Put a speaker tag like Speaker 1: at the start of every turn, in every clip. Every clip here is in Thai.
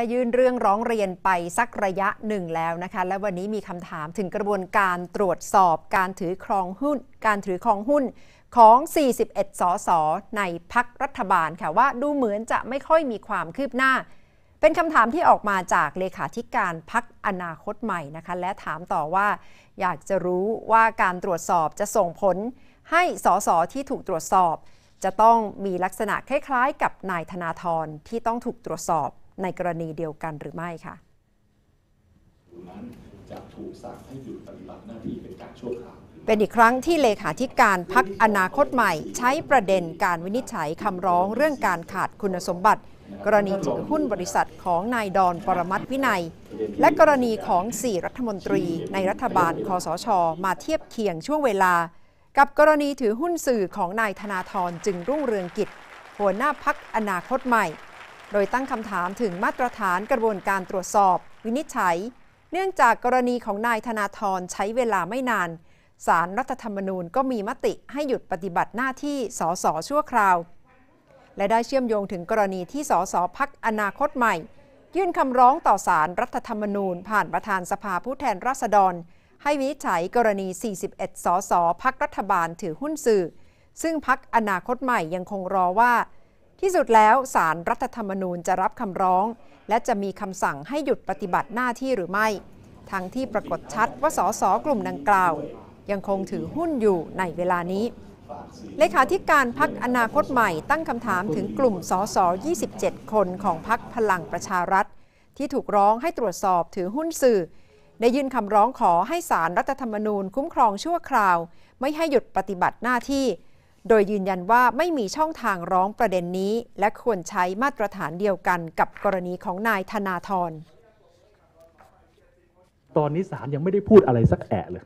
Speaker 1: ได้ยื่นเรื่องร้องเรียนไปสักระยะหนึ่งแล้วนะคะ และวันนี้มีคำถามถึงกระบวนการตรวจสอบการถือครองหุ้น การถือครองหุ้นของ 41 สส ในพักรัฐบาลค่ะว่าดูเหมือนจะไม่ค่อยมีความคืบหน้า เป็นคำถามที่ออกมาจากเลขาธิการพักอนาคตใหม่นะคะ และถามต่อว่าอยากจะรู้ว่าการตรวจสอบจะส่งผล ให้สสที่ถูกตรวจสอบ จะต้องมีลักษณะคล้ายๆกับนายธนาธรที่ต้องถูกตรวจสอบในกรณีเดียวกันหรือไม่ค่ะ
Speaker 2: นั้นจะถูกสั่งให้หยุดปฏิบัติหน้าที่เป็นการชั่วคราว
Speaker 1: เป็นอีกครั้งที่เลขาธิการพักอนาคตใหม่ ใช้ประเด็นการวินิจฉัยคำร้องเรื่องการขาดคุณสมบัติ กรณีถือหุ้นบริษัทของนายดอนปรมัตวินัย และกรณีของ 4 รัฐมนตรีในรัฐบาลคอสชมาเทียบเคียงช่วงเวลา กับกรณีถือหุ้นสื่อของนายธนาธรจึงรุ่งเรืองกิจหัวหน้าพักอนาคตใหม่โดยตั้งคำถามถึงมาตรฐานกระบวนการตรวจสอบ วินิจฉัย เนื่องจากกรณีของนายธนาธรใช้เวลาไม่นาน สารรัฐธรรมนูญก็มีมติให้หยุดปฏิบัติหน้าที่สสชั่วคราว และได้เชื่อมโยงถึงกรณีที่สสพักอนาคตใหม่ ยื่นคำร้องต่อสารรัฐธรรมนูญ ผ่านประธานสภาผู้แทนราษฎร ให้วินิจฉัยกรณี 41 สสพักรัฐบาลถือหุ้นสื่อ ซึ่งพักอนาคตใหม่ยังคงรอว่าที่สุดแล้วสารรัฐธรรมนูญจะรับคำร้อง และจะมีคำสั่งให้หยุดปฏิบัติหน้าที่หรือไม่ ทั้งที่ปรากฏชัดว่าสสกลุ่มดังกล่าว ยังคงถือหุ้นอยู่ในเวลานี้ เลขาธิการพักอนาคตใหม่ตั้งคำถามถึงกลุ่มสส 27 คนของพักพลังประชารัฐ ที่ถูกร้องให้ตรวจสอบถือหุ้นสื่อได้ยื่นคำร้องขอให้สารรัฐธรรมนูญคุ้มครองชั่วคราว ไม่ให้หยุดปฏิบัติหน้าที่โดยยืนยันว่าไม่มีช่องทางร้องประเด็นนี้ และควรใช้มาตรฐานเดียวกันกับกรณีของนายธนาธร
Speaker 2: ตอนนี้ศาลยังไม่ได้พูดอะไรสักแอะเลย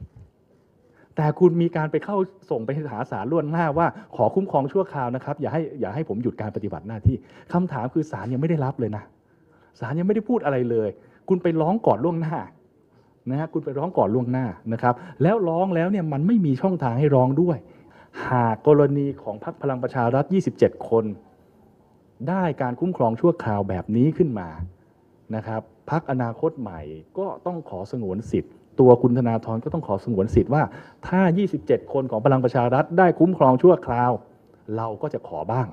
Speaker 2: แต่คุณมีการไปเข้าส่งไปหาสารล่วนหน้าว่าขอคุ้มครองชั่วคราวนะครับอย่าให้อย่าให้ผมหยุดการปฏิบัติหน้าที่ คำถามคือสารยังไม่ได้รับเลยนะ สารยังไม่ได้พูดอะไรเลย คุณไปร้องก่อนล่วงหน้านะฮะคุณไปร้องก่อนล่วงหน้านะครับ แล้วร้องแล้วเนี่ยมันไม่มีช่องทางให้ร้องด้วยหากกรณีของพรรคพลังประชารัฐ 27 คนได้การคุ้มครองชั่วคราวแบบนี้ขึ้นมา นะครับพักอนาคตใหม่ก็ต้องขอสงวนสิทธิ์ ตัวคุณธนาธรก็ต้องขอสงวนสิทธิ์ว่า ถ้า 27 คนของพลังประชารัฐได้คุ้มครองชั่วคราว เราก็จะขอบ้าง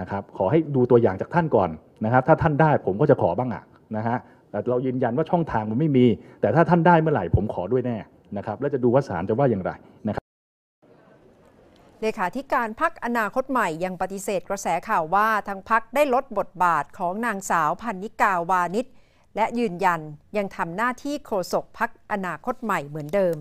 Speaker 2: นะครับ ขอให้ดูตัวอย่างจากท่านก่อนนะครับ ถ้าท่านได้ผมก็จะขอบ้างอ่ะนะฮะ แต่เรายืนยันว่าช่องทางมันไม่มี แต่ถ้าท่านได้เมื่อไหร่ผมขอด้วยแน่นะครับ แล้วจะดูว่าศาลจะว่าอย่างไรนะครับ
Speaker 1: เลขาธิการพักอนาคตใหม่ ยังปฏิเสธกระแสข่าวว่าทางพักได้ลดบทบาทของนางสาวพันนิกาวานิชและยืนยันยังทำหน้าที่โฆษกพักอนาคตใหม่เหมือนเดิม